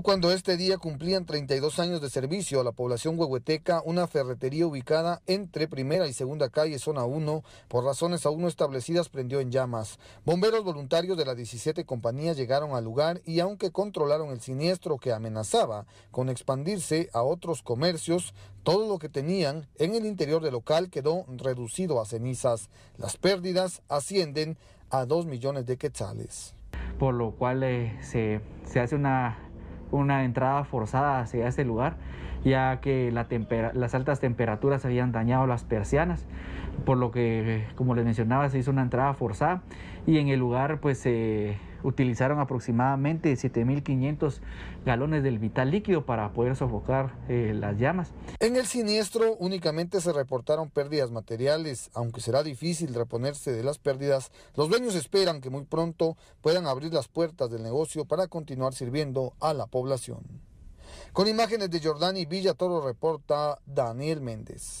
cuando este día cumplían 32 años de servicio a la población huehueteca, una ferretería ubicada entre primera y segunda calle, zona 1, por razones aún no establecidas, prendió en llamas. Bomberos voluntarios de las 17 compañías llegaron al lugar y aunque controlaron el siniestro que amenazaba con expandirse a otros comercios, todo lo que tenían en el interior del local quedó reducido a cenizas. Las pérdidas ascienden a 2 millones de quetzales. Por lo cual eh, se hace una una entrada forzada hacia ese lugar, ya que las altas temperaturas habían dañado las persianas, por lo que, como les mencionaba, se hizo una entrada forzada y en el lugar pues se utilizaron aproximadamente 7.500 galones del vital líquido para poder sofocar eh, las llamas. En el siniestro únicamente se reportaron pérdidas materiales, aunque será difícil reponerse de las pérdidas. Los dueños esperan que muy pronto puedan abrir las puertas del negocio para continuar sirviendo a la población. Con imágenes de Jordani Villa Toro reporta Daniel Méndez.